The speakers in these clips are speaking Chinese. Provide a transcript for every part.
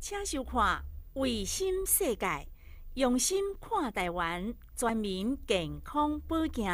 请收看《卫星世界》，用心看台湾全民健康保健。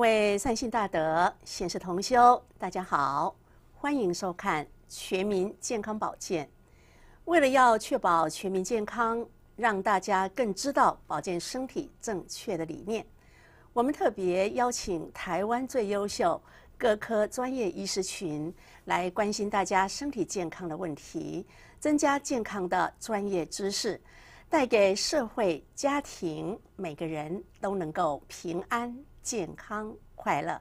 各位善信大德，现世同修，大家好，欢迎收看《全民健康保健》。为了要确保全民健康，让大家更知道保健身体正确的理念，我们特别邀请台湾最优秀各科专业医师群来关心大家身体健康的问题，增加健康的专业知识，带给社会、家庭每个人都能够平安。健康快乐。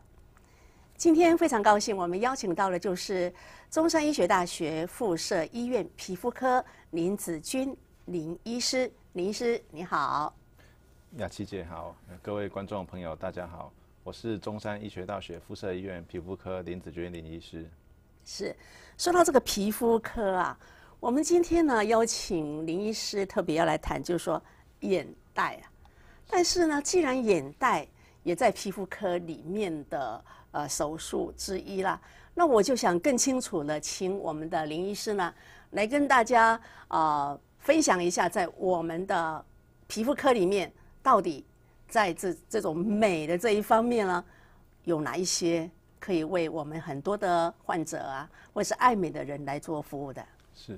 今天非常高兴，我们邀请到了就是中山医学大学附设医院皮肤科林子君林医师。林医师，你好。雅琪姐好，各位观众朋友大家好，我是中山医学大学附设医院皮肤科林子君林医师。是说到这个皮肤科啊，我们今天呢邀请林医师特别要来谈，就是说眼袋啊。但是呢，既然眼袋，也在皮肤科里面的呃手术之一啦。那我就想更清楚了，请我们的林医师呢来跟大家啊分享一下，在我们的皮肤科里面，到底在这这种美的这一方面呢，有哪一些可以为我们很多的患者啊，或是爱美的人来做服务的？是，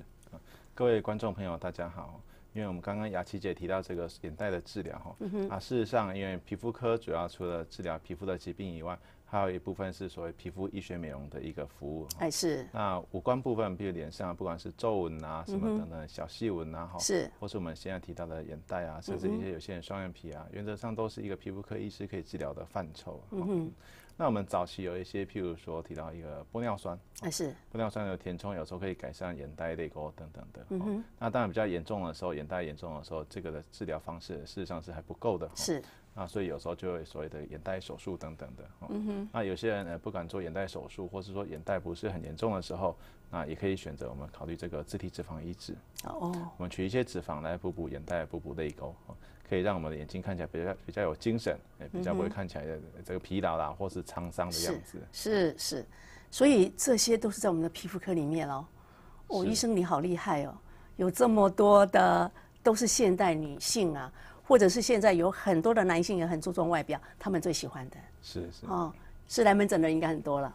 各位观众朋友，大家好。因为我们刚刚雅琪姐提到这个眼袋的治疗哈，啊，事实上，因为皮肤科主要除了治疗皮肤的疾病以外，还有一部分是所谓皮肤医学美容的一个服务。哎，是。那五官部分，比如脸上，不管是皱纹啊什么等等，小细纹啊哈，是，或是我们现在提到的眼袋啊，甚至一些有些人双眼皮啊，原则上都是一个皮肤科医师可以治疗的范畴。嗯那我们早期有一些，譬如说提到一个玻尿酸，是，玻尿酸的填充有时候可以改善眼袋、泪沟等等的。嗯那当然比较严重的时候，眼袋严重的时候，这个的治疗方式事实上是还不够的。是。那所以有时候就会所谓的眼袋手术等等的。嗯哼。那有些人呢不敢做眼袋手术，或是说眼袋不是很严重的时候，那也可以选择我们考虑这个自体脂肪移植。哦。我们取一些脂肪来补补眼袋、补补泪沟。可以让我们的眼睛看起来比较比较有精神，也比较不会看起来这个疲劳啦，或是沧桑的样子。是是，所以这些都是在我们的皮肤科里面哦。哦，医生你好厉害哦，有这么多的都是现代女性啊，或者是现在有很多的男性也很注重外表，他们最喜欢的。是是。哦，是来门诊的人应该很多了。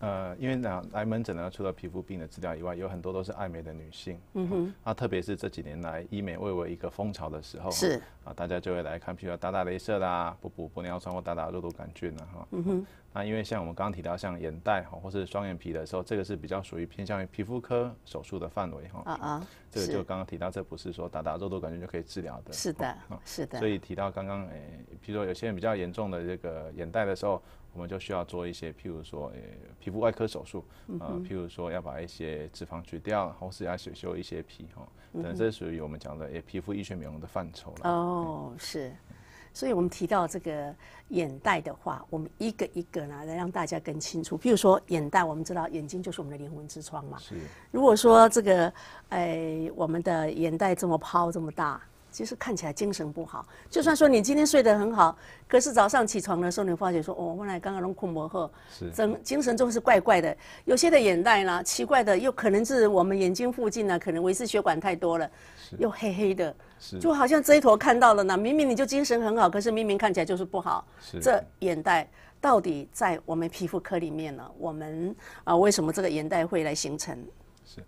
呃，因为呢，来门诊呢，除了皮肤病的治疗以外，有很多都是爱美的女性。嗯哼。那特别是这几年来医美蔚为一个风潮的时候，是。啊，大家就会来看，譬如说打打镭射啦，补补玻尿酸或打打肉毒杆菌了。哈。嗯哼。那因为像我们刚刚提到，像眼袋哈或是双眼皮的时候，这个是比较属于偏向于皮肤科手术的范围哈。啊啊。这个就刚刚提到，这不是说打打肉毒杆菌就可以治疗的。是的，是的。所以提到刚刚诶，譬如说有些人比较严重的这个眼袋的时候。我们就需要做一些，譬如说，皮肤外科手术，呃，譬如说要把一些脂肪去掉，或是要修一些皮，哈，等这属于我们讲的诶皮肤医学美容的范畴了。哦，是，所以我们提到这个眼袋的话，我们一个一个呢来让大家更清楚。譬如说眼袋，我们知道眼睛就是我们的灵魂之窗嘛。是。如果说这个诶我们的眼袋这么抛这么大。其实看起来精神不好，就算说你今天睡得很好，可是早上起床的时候，你发觉说，哦，我来刚刚弄困魔后，是，整精神总是怪怪的。有些的眼袋呢，奇怪的，又可能是我们眼睛附近呢，可能维持血管太多了，又黑黑的，是，就好像这一坨看到了呢，明明你就精神很好，可是明明看起来就是不好。是，这眼袋到底在我们皮肤科里面呢？我们啊，为什么这个眼袋会来形成？是，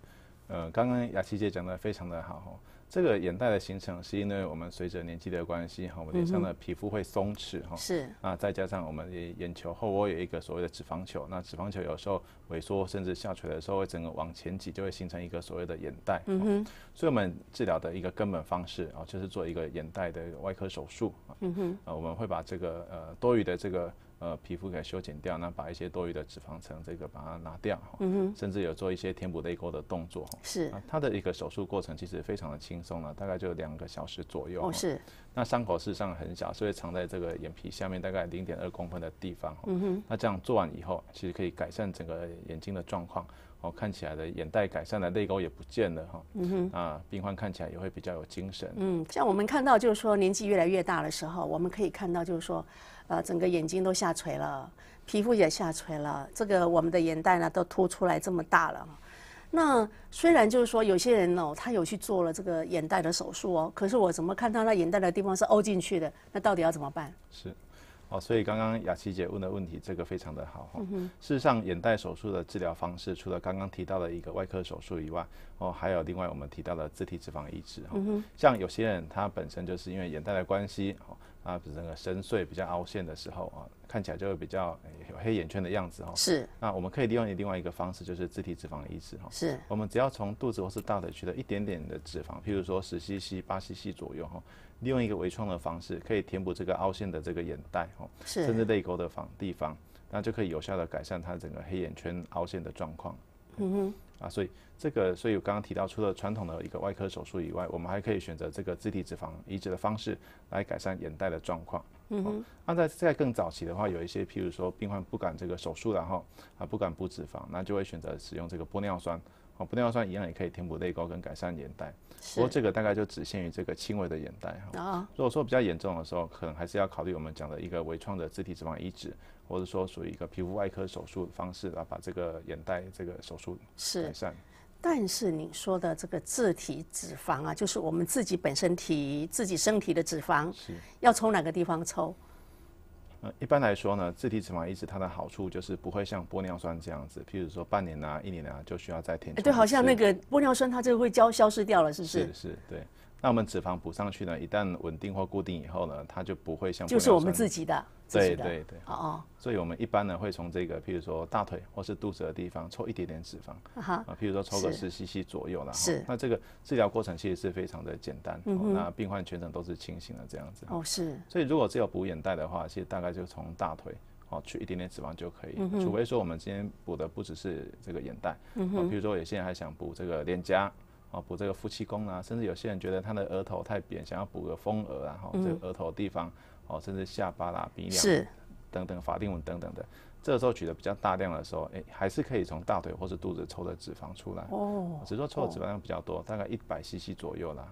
呃，刚刚雅琪姐讲的非常的好。这个眼袋的形成是因为我们随着年纪的关系，哈，我们脸上的皮肤会松弛，哈，是啊，再加上我们的眼球后窝有一个所谓的脂肪球，那脂肪球有时候萎缩甚至下垂的时候，会整个往前挤，就会形成一个所谓的眼袋。嗯哼，所以我们治疗的一个根本方式啊，就是做一个眼袋的外科手术。嗯哼，啊，我们会把这个呃多余的这个。呃，皮肤给修剪掉，那把一些多余的脂肪层这个把它拿掉，嗯哼，甚至有做一些填补泪沟的动作，是。它的一个手术过程其实非常的轻松了，大概就两个小时左右，是。那伤口事实上很小，所以藏在这个眼皮下面大概零点二公分的地方，嗯哼。那这样做完以后，其实可以改善整个眼睛的状况。哦，看起来的眼袋改善了，泪沟也不见了哈。嗯哼，啊，病患看起来也会比较有精神。嗯，像我们看到就是说年纪越来越大的时候，我们可以看到就是说，呃，整个眼睛都下垂了，皮肤也下垂了，这个我们的眼袋呢都凸出来这么大了。那虽然就是说有些人哦，他有去做了这个眼袋的手术哦，可是我怎么看他那眼袋的地方是凹进去的，那到底要怎么办？是。哦，所以刚刚雅琪姐问的问题，这个非常的好。事实上，眼袋手术的治疗方式，除了刚刚提到的一个外科手术以外，哦，还有另外我们提到的自体脂肪移植。哈，像有些人他本身就是因为眼袋的关系，哦。啊，整个深邃比较凹陷的时候啊，看起来就会比较有黑眼圈的样子哦。是。那我们可以利用另外一个方式，就是自体脂肪移植哈。是。我们只要从肚子或是大腿取得一点点的脂肪，譬如说十 cc、八 cc 左右哈，利用一个微创的方式，可以填补这个凹陷的这个眼袋哈，甚至泪沟的方地方，那就可以有效的改善它整个黑眼圈凹陷的状况。嗯哼。啊，所以这个，所以我刚刚提到，除了传统的一个外科手术以外，我们还可以选择这个自体脂肪移植的方式来改善眼袋的状况。嗯哼，那在在更早期的话，有一些，譬如说病患不敢这个手术然后啊不敢补脂肪，那就会选择使用这个玻尿酸。哦，玻尿酸一样也可以填补泪沟跟改善眼袋，不过这个大概就只限于这个轻微的眼袋哈。啊，如果说比较严重的时候，可能还是要考虑我们讲的一个微创的自体脂肪移植。或者说属于一个皮肤外科手术方式啊，把这个眼袋这个手术改善。但是你说的这个自体脂肪啊，就是我们自己本身体自己身体的脂肪，是要从哪个地方抽？呃，一般来说呢，自体脂肪移植它的好处就是不会像玻尿酸这样子，譬如说半年啊、一年啊就需要再填。对，好像那个玻尿酸它就会消消失掉了，是不是？是，是对。那我们脂肪补上去呢？一旦稳定或固定以后呢，它就不会像就是我们自己的，对对对，哦哦，所以我们一般呢会从这个，譬如说大腿或是肚子的地方抽一点点脂肪，好啊，譬如说抽个十 CC 左右啦。是，那这个治疗过程其实是非常的简单，那病患全程都是清醒的这样子，哦是，所以如果只有补眼袋的话，其实大概就从大腿哦取一点点脂肪就可以，除非说我们今天补的不只是这个眼袋，嗯哼，譬如说有些人还想补这个脸颊。啊，补这个夫妻宫啊，甚至有些人觉得他的额头太扁，想要补个丰额啊，然后这个额头地方哦，甚至下巴啦、鼻梁，是等等法令纹等等的，这个时候取得比较大量的时候，哎，还是可以从大腿或是肚子抽的脂肪出来哦。只是说抽的脂肪量比较多，大概一百 CC 左右啦。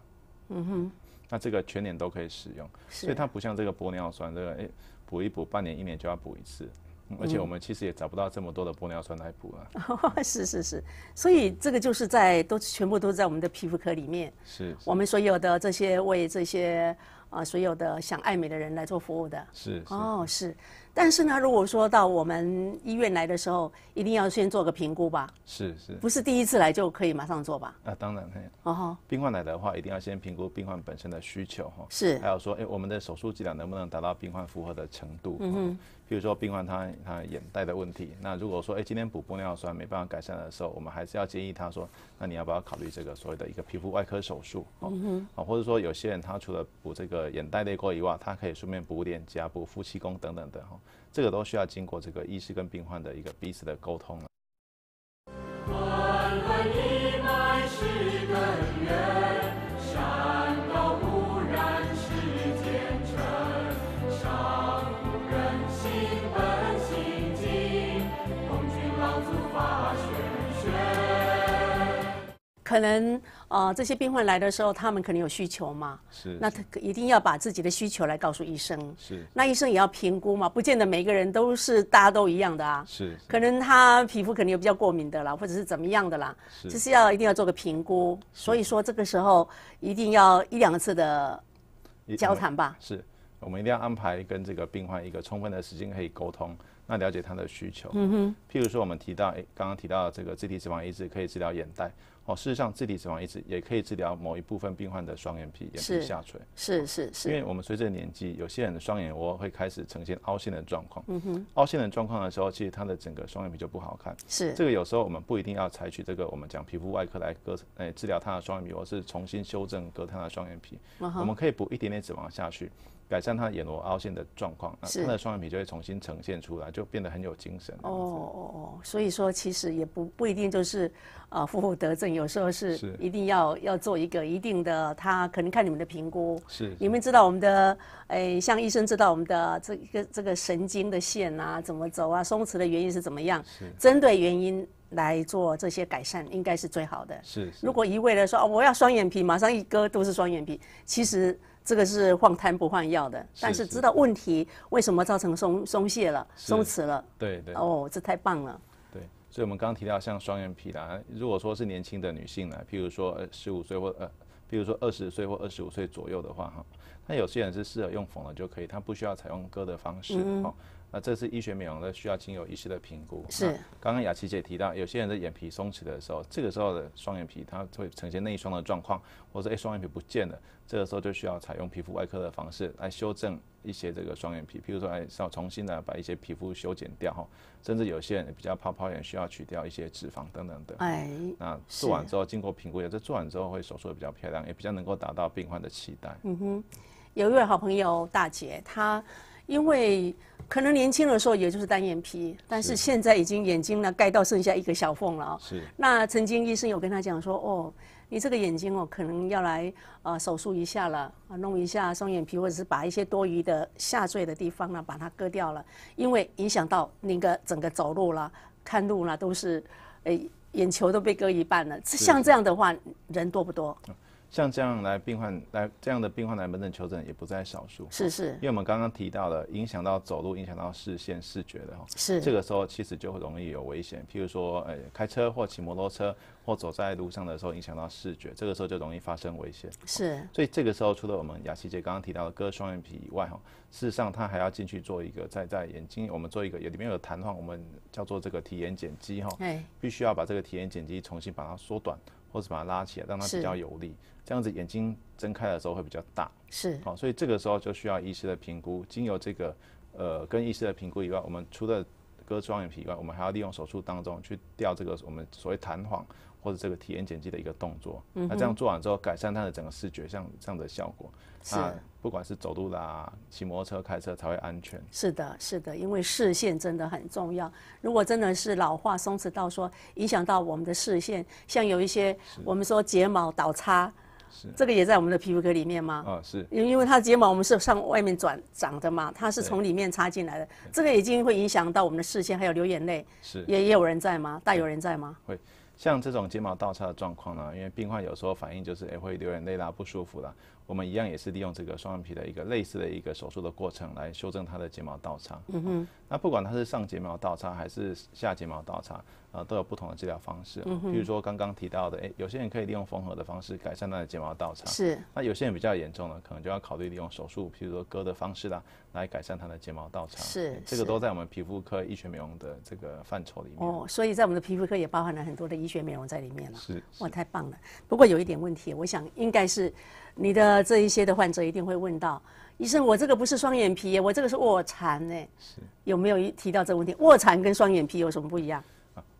嗯哼，那这个全脸都可以使用，所以它不像这个玻尿酸，这个哎补一补，半年一年就要补一次。而且我们其实也找不到这么多的玻尿酸来补啊！是是是，所以这个就是在都全部都在我们的皮肤科里面，是，我们所有的这些为这些。啊，所有的想爱美的人来做服务的，是哦是，但是呢，如果说到我们医院来的时候，一定要先做个评估吧？是是，不是第一次来就可以马上做吧？啊，当然嘿。哦病患来的话，一定要先评估病患本身的需求哈。是。还有说，哎，我们的手术剂量能不能达到病患符合的程度？嗯嗯。比如说病患他他眼袋的问题，那如果说哎今天补玻尿酸没办法改善的时候，我们还是要建议他说，那你要不要考虑这个所谓的一个皮肤外科手术？嗯哼。啊，或者说有些人他除了补这个。呃，眼袋、泪沟以外，它可以顺便补点、加补夫妻宫等等等，哈，这个都需要经过这个医师跟病患的一个彼此的沟通可能啊，这些病患来的时候，他们可能有需求嘛。是。那他一定要把自己的需求来告诉医生。是。那医生也要评估嘛，不见得每个人都是大家都一样的啊。是。可能他皮肤肯定有比较过敏的啦，或者是怎么样的啦。是。就是要一定要做个评估，所以说这个时候一定要一两次的交谈吧。是我们一定要安排跟这个病患一个充分的时间可以沟通。那了解他的需求，嗯哼，譬如说我们提到，诶，刚刚提到这个自体脂肪移植可以治疗眼袋，哦，事实上自体脂肪移植也可以治疗某一部分病患的双眼皮眼皮下垂，是是是，因为我们随着年纪，有些人的双眼窝会开始呈现凹陷的状况，嗯哼，凹陷的状况的时候，其实他的整个双眼皮就不好看，是，这个有时候我们不一定要采取这个我们讲皮肤外科来割，哎，治疗他的双眼皮，或是重新修正割他的双眼皮，我们可以补一点点脂肪下去。改善他眼窝凹陷的状况，那他的双眼皮就会重新呈现出来，就变得很有精神。哦哦哦，所以说其实也不不一定就是啊，负负得正，有时候是一定要要做一个一定的，他可能看你们的评估。是你们知道我们的，诶，像医生知道我们的这个这个神经的线啊怎么走啊，松弛的原因是怎么样？针对原因来做这些改善，应该是最好的。是如果一味的说哦，我要双眼皮，马上一割都是双眼皮，其实。这个是换汤不换药的，但是知道问题为什么造成松松懈了、松弛了，对对，哦，这太棒了。对，所以我们刚刚提到像双眼皮啦，如果说是年轻的女性呢，譬如说十五岁或呃，譬如说二十岁或二十五岁左右的话哈，那有些人是适合用缝的就可以，她不需要采用割的方式哈。那这是医学美容的，需要经由医师的评估。是。刚刚雅琪姐提到，有些人的眼皮松弛的时候，这个时候的双眼皮它会呈现内双的状况，或者双眼皮不见了。这个时候就需要采用皮肤外科的方式来修正一些这个双眼皮，譬如说要重新的把一些皮肤修剪掉哈，甚至有些人比较泡泡眼，需要取掉一些脂肪等等的。哎。那做完之后，经过评估，这做完之后会手术比较漂亮，也比较能够达到病患的期待。嗯哼，有一位好朋友大姐，她。因为可能年轻的时候也就是单眼皮，但是现在已经眼睛呢盖到剩下一个小缝了。是。那曾经医生有跟他讲说：“哦，你这个眼睛哦，可能要来啊手术一下了，弄一下双眼皮，或者是把一些多余的下坠的地方呢把它割掉了，因为影响到那个整个走路了、看路了都是，诶眼球都被割一半了。像这样的话人多不多？”像这样来病患来这样的病患来门诊求诊也不在少数，是是，因为我们刚刚提到了影响到走路、影响到视线、视觉的哈，是这个时候其实就容易有危险，譬如说呃开车或骑摩托车或走在路上的时候影响到视觉，这个时候就容易发生危险，是。所以这个时候除了我们雅琪姐刚刚提到的割双眼皮以外哈，事实上他还要进去做一个在在眼睛我们做一个里面有弹簧我们叫做这个体眼睑肌哈，必须要把这个体眼睑肌重新把它缩短。或者把它拉起来，让它比较有力，这样子眼睛睁开的时候会比较大。是，好，所以这个时候就需要医师的评估。经由这个，呃，跟医师的评估以外，我们除了割双眼皮以外，我们还要利用手术当中去掉这个我们所谓弹簧。或者这个体验剪辑的一个动作，嗯、那这样做完之后，改善他的整个视觉，像这样的效果，是不管是走路啦、骑摩托车、开车才会安全。是的，是的，因为视线真的很重要。如果真的是老化松弛到说影响到我们的视线，像有一些我们说睫毛倒插，是这个也在我们的皮肤科里面吗？啊，是，因因为它的睫毛我们是向外面转长的嘛，它是从里面插进来的，这个已经会影响到我们的视线，还有流眼泪，是也也有人在吗？大有人在吗？会。像这种睫毛倒插的状况呢，因为病患有时候反应就是，哎，会流眼泪啦，不舒服啦。我们一样也是利用这个双眼皮的一个类似的一个手术的过程来修正它的睫毛倒插。嗯哼。那不管它是上睫毛倒插还是下睫毛倒插，啊，都有不同的治疗方式。嗯比如说刚刚提到的，哎，有些人可以利用缝合的方式改善他的睫毛倒插。是。那有些人比较严重了，可能就要考虑利用手术，譬如说割的方式啦，来改善他的睫毛倒插。是。这个都在我们皮肤科医学美容的这个范畴里面。哦，所以在我们的皮肤科也包含了很多的医学美容在里面了。是。哇，太棒了。不过有一点问题，我想应该是。你的这一些的患者一定会问到医生，我这个不是双眼皮，我这个是卧蚕呢？是有没有提到这个问题？卧蚕跟双眼皮有什么不一样？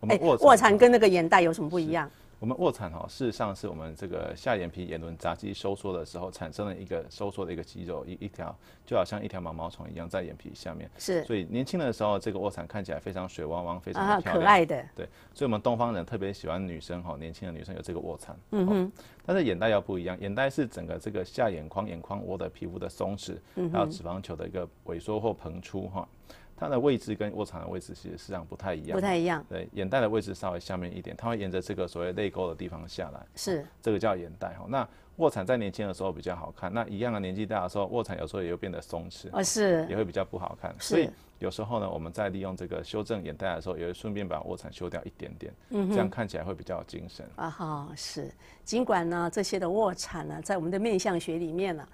哎，卧蚕跟那个眼袋有什么不一样？我们卧蚕哈，事实上是我们这个下眼皮眼轮匝肌收缩的时候，产生了一个收缩的一个肌肉一一条，就好像一条毛毛虫一样在眼皮下面。是。所以年轻的时候，这个卧蚕看起来非常水汪汪，非常可爱的。对。所以我们东方人特别喜欢女生哈，年轻的女生有这个卧蚕。嗯哼。但是眼袋又不一样，眼袋是整个这个下眼眶眼眶窝的皮肤的松弛，还有脂肪球的一个萎缩或膨出哈。它的位置跟卧蚕的位置其实实际上不太一样，不太一样。对，眼袋的位置稍微下面一点，它会沿着这个所谓泪沟的地方下来，是这个叫眼袋哈。那卧蚕在年轻的时候比较好看，那一样的年纪大的时候，卧蚕有时候也会变得松弛，啊是，也会比较不好看。所以有时候呢，我们在利用这个修正眼袋的时候，也会顺便把卧蚕修掉一点点，嗯，这样看起来会比较精神啊。哈，是，尽管呢这些的卧蚕呢，在我们的面相学里面呢。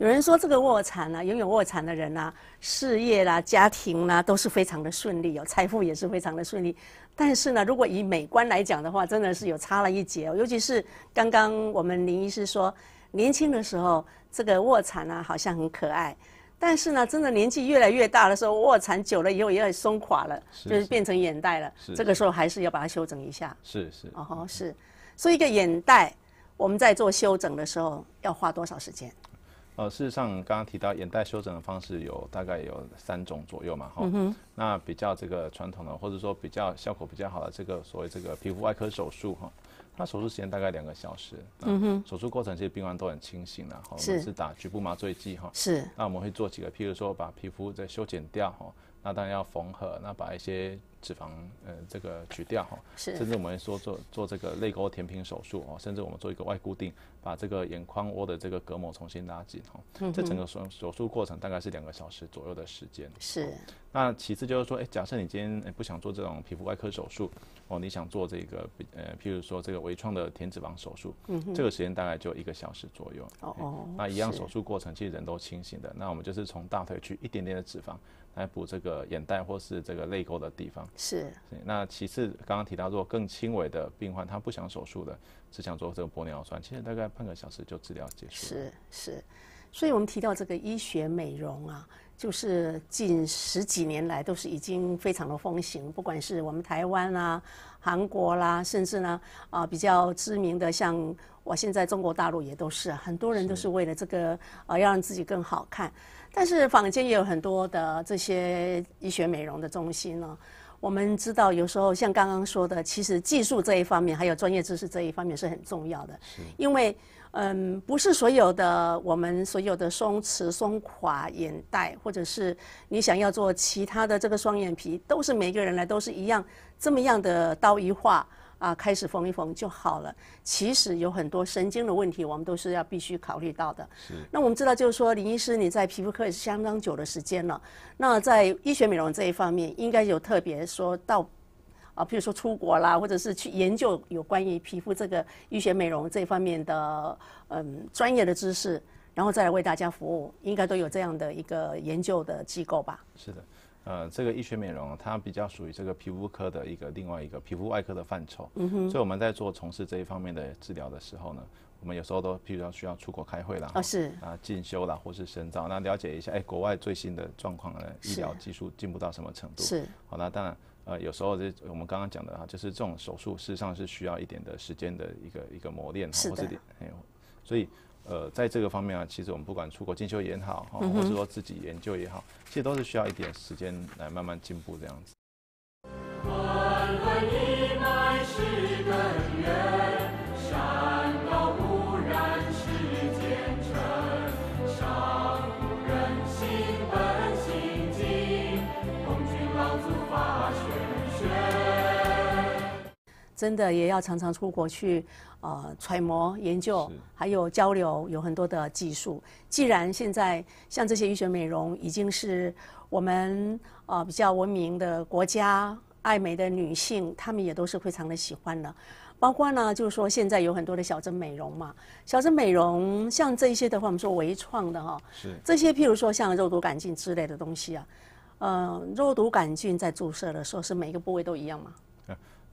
有人说这个卧蚕啊，拥有卧蚕的人啊，事业啦、家庭啦都是非常的顺利，有财富也是非常的顺利。但是呢，如果以美观来讲的话，真的是有差了一截。尤其是刚刚我们林医师说，年轻的时候这个卧蚕啊好像很可爱，但是呢，真的年纪越来越大的时候，卧蚕久了以后也很松垮了，就是变成眼袋了。这个时候还是要把它修整一下。是是。哦是。所以一个眼袋，我们在做修整的时候要花多少时间？呃，事实上，刚刚提到眼袋修整的方式有大概有三种左右嘛，哈，那比较这个传统的，或者说比较效果比较好的这个所谓这个皮肤外科手术，哈，它手术时间大概两个小时，嗯哼，手术过程其实病患都很清醒的，是是打局部麻醉剂，哈，是，那我们会做几个，譬如说把皮肤再修剪掉，哈，那当然要缝合，那把一些脂肪，呃，这个取掉，哈，甚至我们说做做这个泪沟填平手术，哦，甚至我们做一个外固定。把这个眼眶窝的这个隔膜重新拉紧哈，这整个手手术过程大概是两个小时左右的时间。是。那其次就是说，哎，假设你今天不想做这种皮肤外科手术，哦，你想做这个呃，譬如说这个微创的填脂肪手术，这个时间大概就一个小时左右。哦。那一样手术过程，其实人都清醒的。那我们就是从大腿去一点点的脂肪来补这个眼袋或是这个泪沟的地方。是。那其次，刚刚提到，如果更轻微的病患，他不想手术的。只想做这个玻尿酸，其实大概半个小时就治疗结束。是是，所以我们提到这个医学美容啊，就是近十几年来都是已经非常的风行，不管是我们台湾啊、韩国啦，甚至呢啊比较知名的，像我现在中国大陆也都是，很多人都是为了这个啊要让自己更好看。但是坊间也有很多的这些医学美容的中心呢。我们知道，有时候像刚刚说的，其实技术这一方面，还有专业知识这一方面是很重要的。因为，嗯，不是所有的我们所有的松弛、松垮眼袋，或者是你想要做其他的这个双眼皮，都是每个人来都是一样这么样的刀一划。啊，开始缝一缝就好了。其实有很多神经的问题，我们都是要必须考虑到的。那我们知道，就是说，林医师你在皮肤科也是相当久的时间了。那在医学美容这一方面，应该有特别说到，啊，譬如说出国啦，或者是去研究有关于皮肤这个医学美容这方面的嗯专业的知识，然后再来为大家服务，应该都有这样的一个研究的机构吧？是的。呃，这个医学美容它比较属于这个皮肤科的一个另外一个皮肤外科的范畴，嗯哼，所以我们在做从事这一方面的治疗的时候呢，我们有时候都譬如说需要出国开会啦，哦是，啊进修啦或是深造，那了解一下，哎国外最新的状况呢，医疗技术进步到什么程度？是，好那当然，呃有时候这我们刚刚讲的哈，就是这种手术事实上是需要一点的时间的一个一个磨练，是的，哎，所以。呃，在这个方面啊，其实我们不管出国进修也好，或者说自己研究也好，其实都是需要一点时间来慢慢进步这样子。真的也要常常出国去，呃，揣摩研究，还有交流，有很多的技术。既然现在像这些医学美容，已经是我们呃比较文明的国家，爱美的女性，她们也都是非常的喜欢的。包括呢，就是说现在有很多的小针美容嘛，小针美容像这些的话，我们说微创的哈，是这些譬如说像肉毒杆菌之类的东西啊，呃，肉毒杆菌在注射的时候是每个部位都一样吗？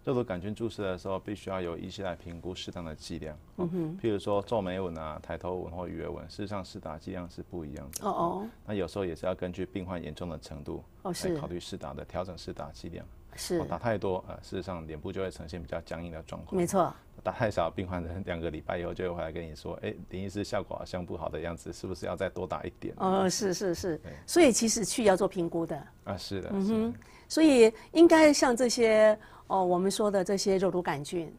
肉毒杆菌注射的时候，必须要由医生来评估适当的剂量。嗯哼，譬如说皱眉纹啊、抬头纹或鱼尾纹，事实上，适打剂量是不一样的。哦哦，那有时候也是要根据病患严重的程度哦，来考虑适打的调整适打剂量。是打太多啊，事实上，脸部就会呈现比较僵硬的状况。没错。打太少，病患者两个礼拜以后就会回来跟你说，哎，林医师效果好像不好的样子，是不是要再多打一点？哦，是是是，所以其实去要做评估的啊，是的，嗯哼，所以应该像这些哦，我们说的这些肉毒杆菌，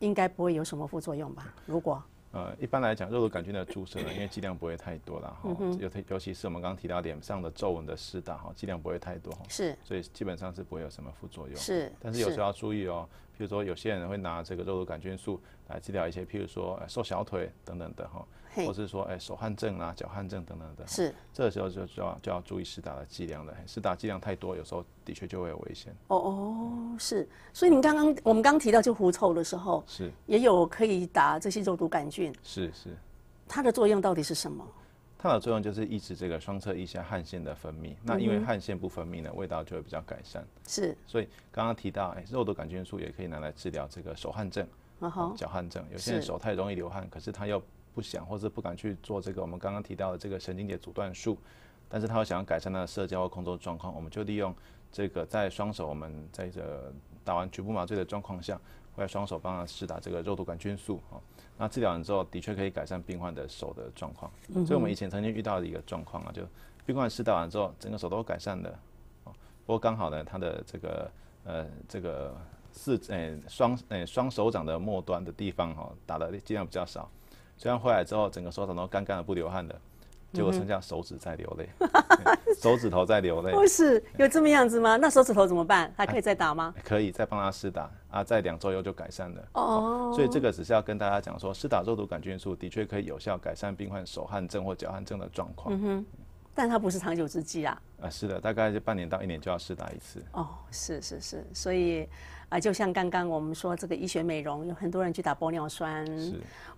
应该不会有什么副作用吧？如果呃，一般来讲，肉毒杆菌的注射，因为剂量不会太多然哈，尤、特尤其是我们刚刚提到脸上的皱纹的施打，哈，剂量不会太多，哈，是，所以基本上是不会有什么副作用，是，但是有时候要注意哦。比如说，有些人会拿这个肉毒杆菌素来治疗一些，譬如说瘦小腿等等的哈，或是说哎手汗症啊、脚汗症等等的，是，这个时候就就要就要注意施打的剂量了。施打剂量太多，有时候的确就会有危险。哦哦，是。所以您刚刚我们刚提到就狐臭的时候，是，也有可以打这些肉毒杆菌。是是，它的作用到底是什么？它的作用就是抑制这个双侧腋下汗腺的分泌。那因为汗腺不分泌呢，味道就会比较改善。是。所以刚刚提到，哎，肉毒杆菌素也可以拿来治疗这个手汗症、脚汗症。有些人手太容易流汗，可是他又不想或者不敢去做这个我们刚刚提到的这个神经节阻断术，但是他又想要改善他的社交或工作状况，我们就利用这个在双手我们在这打完局部麻醉的状况下，会在双手帮他施打这个肉毒杆菌素啊。那治疗完之后，的确可以改善病患的手的状况。所以，我们以前曾经遇到的一个状况啊，就病患施打完之后，整个手都改善的。哦，不过刚好呢，他的这个呃这个四诶双诶双手掌的末端的地方哈，打的剂量比较少，虽然回来之后，整个手掌都干干的，不流汗的。结果剩下手指在流泪，手指头在流泪。不是有这么样子吗？那手指头怎么办？还可以再打吗？可以再帮他试打，啊，在两周后就改善了。哦，所以这个只是要跟大家讲说，试打肉毒杆菌素的确可以有效改善病患手汗症或脚汗症的状况。嗯哼。但它不是长久之计啊！啊，是的，大概就半年到一年就要试打一次。哦，是是是，所以啊，就像刚刚我们说这个医学美容，有很多人去打玻尿酸，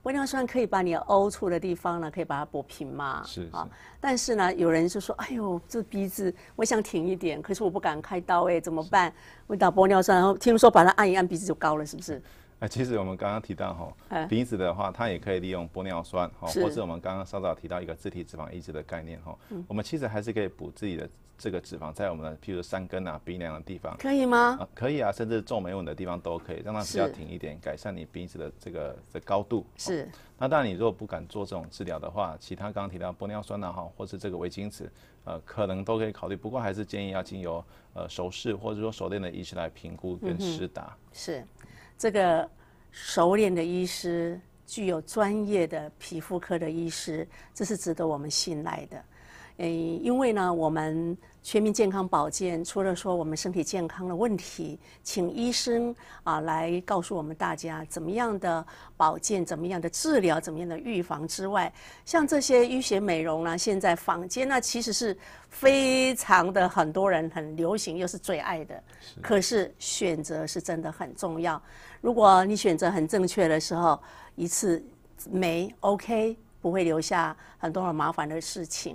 玻尿酸可以把你凹处的地方呢，可以把它补平嘛。是啊，但是呢，有人就说：“哎呦，这鼻子我想挺一点，可是我不敢开刀，哎，怎么办？我打玻尿酸，然后听说把它按一按，鼻子就高了，是不是？”那其实我们刚刚提到哈，鼻子的话，它也可以利用玻尿酸哈，或者我们刚刚稍早提到一个自体脂肪移植的概念哈。我们其实还是可以补自己的这个脂肪，在我们的譬如山根啊、鼻梁的地方。可以吗？可以啊，甚至皱眉纹的地方都可以，让它比较挺一点，改善你鼻子的这个的高度。是。那然，你如果不敢做这种治疗的话，其他刚刚提到玻尿酸啊哈，或是这个微晶子，呃，可能都可以考虑。不过还是建议要经由呃熟视或者说熟练的医师来评估跟施打。是。这个熟练的医师，具有专业的皮肤科的医师，这是值得我们信赖的。嗯，因为呢，我们全民健康保健，除了说我们身体健康的问题，请医生啊来告诉我们大家怎么样的保健、怎么样的治疗、怎么样的预防之外，像这些医学美容呢，现在坊间呢其实是非常的很多人很流行，又是最爱的。是。可是选择是真的很重要。如果你选择很正确的时候，一次没 OK 不会留下很多很麻烦的事情。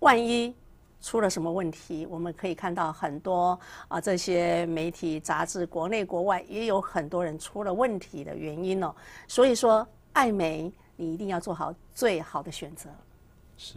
万一出了什么问题，我们可以看到很多啊，这些媒体杂志，国内国外也有很多人出了问题的原因哦。所以说，爱美你一定要做好最好的选择。是。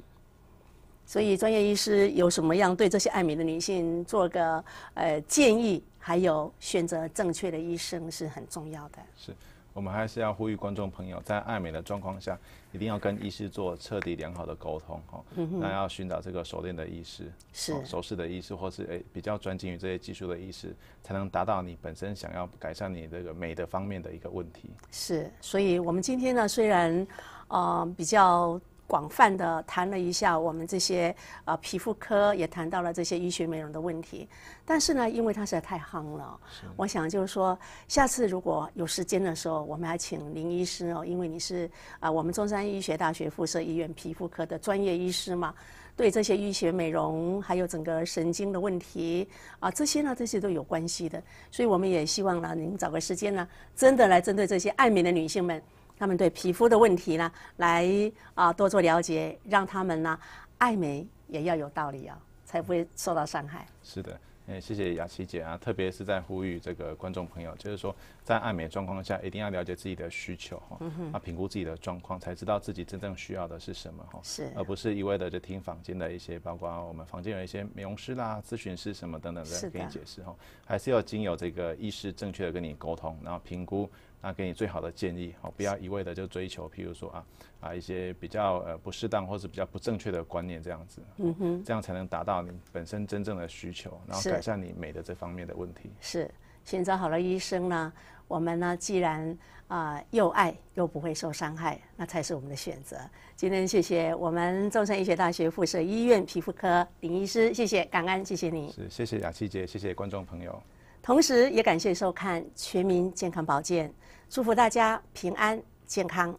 所以专业医师有什么样对这些爱美的女性做个呃建议？还有选择正确的医生是很重要的。是，我们还是要呼吁观众朋友，在爱美的状况下，一定要跟医师做彻底良好的沟通哦。嗯那要寻找这个熟练的医师，是，熟识的医师，或是诶比较专精于这些技术的医师，才能达到你本身想要改善你这个美的方面的一个问题。是，所以我们今天呢，虽然啊比较。广泛的谈了一下我们这些呃皮肤科也谈到了这些医学美容的问题，但是呢，因为它实在太夯了，我想就是说，下次如果有时间的时候，我们还请林医师哦，因为你是啊我们中山医学大学附设医院皮肤科的专业医师嘛，对这些医学美容还有整个神经的问题啊这些呢这些都有关系的，所以我们也希望呢您找个时间呢，真的来针对这些爱美的女性们。他们对皮肤的问题呢，来啊多做了解，让他们呢，爱美也要有道理啊，才不会受到伤害。是的，哎，谢谢雅琪姐啊，特别是在呼吁这个观众朋友，就是说在爱美状况下，一定要了解自己的需求哈，啊，评估自己的状况，才知道自己真正需要的是什么哈，是，而不是一味的就听房间的一些，包括我们房间有一些美容师啦、咨询师什么等等的给你解释哈，还是要经由这个医师正确的跟你沟通，然后评估。那给你最好的建议哦，不要一味的就追求，譬如说啊啊一些比较呃不适当或是比较不正确的观念这样子，嗯哼，这样才能达到你本身真正的需求，然后改善你美的这方面的问题。是选择好了医生呢，我们呢既然啊又爱又不会受伤害，那才是我们的选择。今天谢谢我们中山医学大学附设医院皮肤科林医师，谢谢，感恩，谢谢你。是谢谢雅琪姐，谢谢观众朋友，同时也感谢收看《全民健康保健》。祝福大家平安健康。